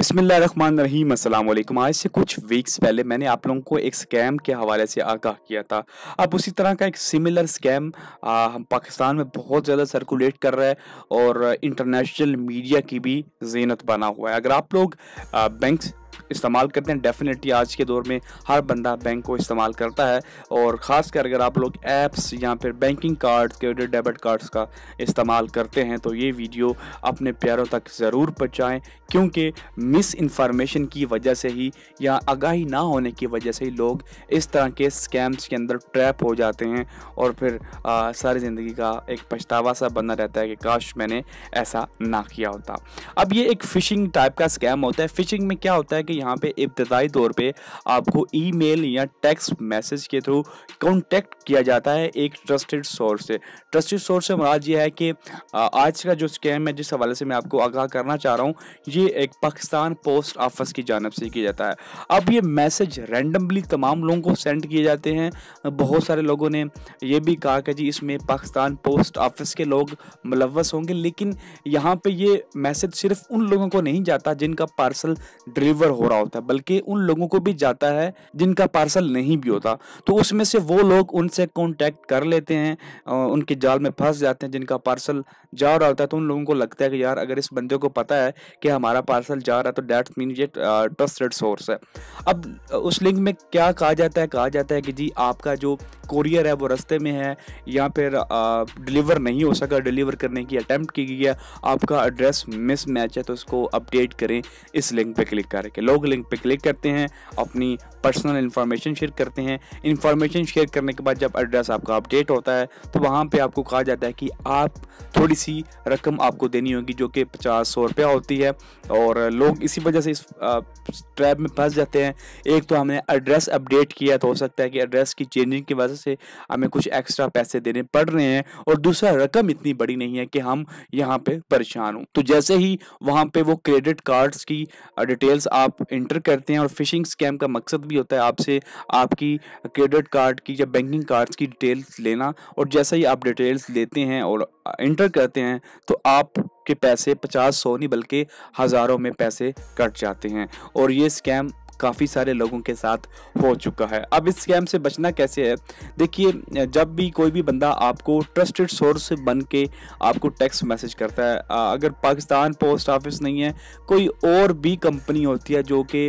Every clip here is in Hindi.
बिसमीम अल्लाम आज से कुछ वीक्स पहले मैंने आप लोगों को एक स्कैम के हवाले से आगाह किया था अब उसी तरह का एक सिमिलर स्कैम आ, हम पाकिस्तान में बहुत ज़्यादा सर्कुलेट कर रहा है और इंटरनेशनल मीडिया की भी जीनत बना हुआ है अगर आप लोग बैंक इस्तेमाल करते हैं डेफिनेटली आज के दौर में हर बंदा बैंक को इस्तेमाल करता है और ख़ासकर अगर आप लोग ऐप्स या फिर banking cards credit debit cards का इस्तेमाल करते हैं तो ये वीडियो अपने प्यारों तक ज़रूर पहुँचाएँ क्योंकि मिस इन्फॉर्मेशन की वजह से ही या आगाही ना होने की वजह से ही लोग इस तरह के स्कैम्स के अंदर ट्रैप हो जाते हैं और फिर सारी ज़िंदगी का एक पछतावा सा बना रहता है कि काश मैंने ऐसा ना किया होता अब ये एक फ़िशिंग टाइप का स्कैम होता है फ़िशिंग में क्या होता है कि यहाँ पे इब्तदाई तौर पे आपको ईमेल या टेक्स्ट मैसेज के थ्रू कॉन्टेक्ट किया जाता है एक ट्रस्टेड सोर्स से ट्रस्टेड सोर्स से मराज ये है कि आज का जो स्कैम है जिस हवाले से मैं आपको आगाह करना चाह रहा हूँ ये एक पाकिस्तान पोस्ट ऑफिस की जानब से किया जाता है अब ये मैसेज रेंडमली तमाम लोगों को सेंड किए जाते हैं बहुत सारे लोगों ने यह भी कहा कि जी इसमें पाकिस्तान पोस्ट ऑफिस के लोग मुलवस होंगे लेकिन यहाँ पे ये मैसेज सिर्फ उन लोगों को नहीं जाता जिनका पार्सल डिलीवर हो रहा होता है बल्कि उन लोगों को भी जाता है जिनका पार्सल नहीं भी होता तो उसमें से वो लोग उनसे कॉन्टैक्ट कर लेते हैं उनके जाल में फंस जाते हैं जिनका पार्सल जा रहा होता है तो उन लोगों को लगता है कि यार अगर इस बंदे को पता है कि हमारा पार्सल जा रहा है तो डैट्स मीन ये ट्रस्टेड सोर्स है अब उस लिंक में क्या कहा जाता है कहा जाता है कि जी आपका जो कोरियर है वो रस्ते में है या फिर डिलीवर नहीं हो सका डिलीवर करने की अटैम्प्ट की गई है आपका एड्रेस मिस मैच है तो उसको अपडेट करें इस लिंक पर क्लिक करके लोग लिंक पे क्लिक करते हैं अपनी पर्सनल इन्फॉर्मेशन शेयर करते हैं इन्फॉर्मेशन शेयर करने के बाद जब एड्रेस आपका अपडेट होता है तो वहाँ पर आपको कहा जाता है कि आप थोड़ी सी रकम आपको देनी होगी जो कि पचास सौ रुपया होती है और लोग इसी वजह से इस ट्रैप में फंस जाते हैं एक तो हमने एड्रेस अपडेट किया तो हो सकता है कि एड्रेस की चेंजिंग की वजह से हमें कुछ एक्स्ट्रा पैसे देने पड़ रहे हैं और दूसरा रकम इतनी बड़ी नहीं है कि हम यहाँ पे परेशान हों तो जैसे ही वहाँ पे वो क्रेडिट कार्ड्स की डिटेल्स आप इंटर करते हैं और फिशिंग स्कैम का मकसद भी होता है आपसे आपकी क्रेडिट कार्ड की या बैंकिंग कार्ड्स की डिटेल्स लेना और जैसा ही आप डिटेल्स लेते हैं और इंटर करते हैं तो आप के पैसे पचास सौ नहीं बल्कि हज़ारों में पैसे कट जाते हैं और ये स्कैम काफ़ी सारे लोगों के साथ हो चुका है अब इस स्कैम से बचना कैसे है देखिए जब भी कोई भी बंदा आपको ट्रस्टेड सोर्स बन के आपको टैक्स मैसेज करता है अगर पाकिस्तान पोस्ट ऑफिस नहीं है कोई और भी कंपनी होती है जो कि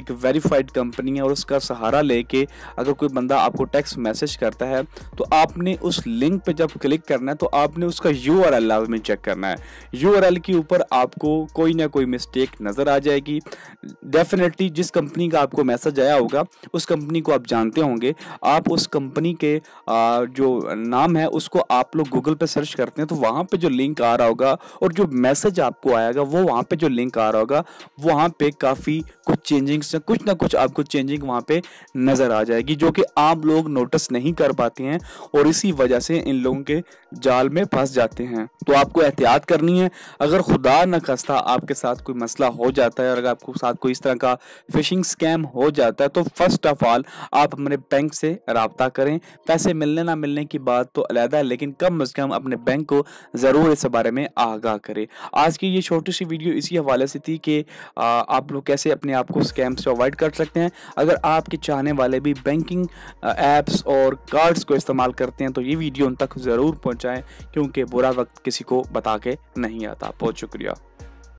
एक वेरीफाइड कंपनी है और उसका सहारा लेके अगर कोई बंदा आपको टैक्स मैसेज करता है तो आपने उस लिंक पे जब क्लिक करना है तो आपने उसका यू आर एल में चेक करना है यू आर एल के ऊपर आपको कोई ना कोई मिस्टेक नज़र आ जाएगी डेफिनेटली जिस कंपनी का आपको मैसेज आया होगा उस कंपनी को आप जानते होंगे आप उस कंपनी के आ, जो नाम है उसको आप लोग गूगल पे सर्च करते हैं तो वहाँ पे जो लिंक आ रहा होगा और जो मैसेज आपको आएगा वो वहाँ पे जो लिंक आ रहा होगा वहाँ पे काफ़ी कुछ चेंजिंग्स कुछ ना कुछ आपको चेंजिंग वहाँ पर नज़र आ जाएगी जो कि आप लोग नोटिस नहीं कर पाते हैं और इसी वजह से इन लोगों के जाल में फंस जाते हैं तो आपको एहतियात करनी है अगर खुदा न खस्ता आपके साथ कोई मसला हो जाता है और अगर आपको साथ कोई इस तरह का फिशिंग स्कैम हो जाता है तो फर्स्ट ऑफ ऑल आप अपने बैंक से रबता करें पैसे मिलने ना मिलने की बात तो अलहदा है लेकिन कम अज़ कम अपने बैंक को ज़रूर इस बारे में आगाह करें आज की ये छोटी सी वीडियो इसी हवाले से थी कि आप लोग कैसे अपने आप को स्कैम से अवॉइड कर सकते हैं अगर आपके चाहने वाले भी बैंकिंग ऐप्स और कार्ड्स को इस्तेमाल करते हैं तो ये वीडियो उन तक ज़रूर पहुँचाएँ क्योंकि बुरा वक्त किसी को बता के नहीं आता बहुत शुक्रिया